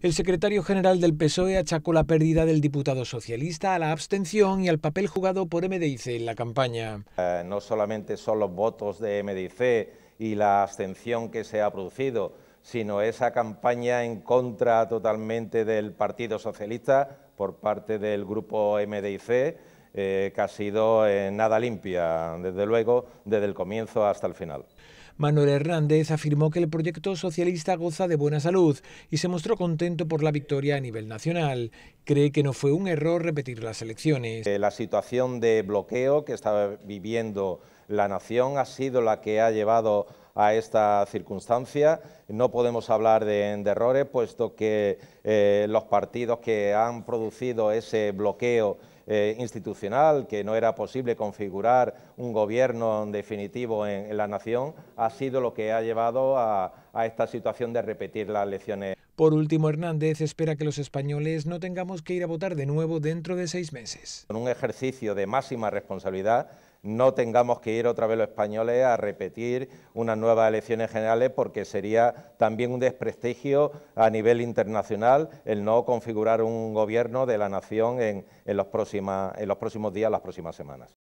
El secretario general del PSOE achacó la pérdida del diputado socialista a la abstención y al papel jugado por MDIC en la campaña. Eh, no solamente son los votos de MDIC y la abstención que se ha producido, sino esa campaña en contra totalmente del Partido Socialista por parte del grupo MDIC, eh, que ha sido eh, nada limpia, desde luego, desde el comienzo hasta el final. Manuel Hernández afirmó que el proyecto socialista goza de buena salud y se mostró contento por la victoria a nivel nacional. Cree que no fue un error repetir las elecciones. Eh, la situación de bloqueo que está viviendo la nación ha sido la que ha llevado a esta circunstancia. No podemos hablar de, errores, puesto que los partidos que han producido ese bloqueo eh, institucional, que no era posible configurar un gobierno definitivo en, la nación, ha sido lo que ha llevado a, esta situación de repetir las elecciones. Por último, Hernández espera que los españoles no tengamos que ir a votar de nuevo dentro de seis meses. Con un ejercicio de máxima responsabilidad, no tengamos que ir otra vez los españoles a repetir unas nuevas elecciones generales porque sería también un desprestigio a nivel internacional el no configurar un gobierno de la nación en, en los próximos en los próximos días, las próximas semanas.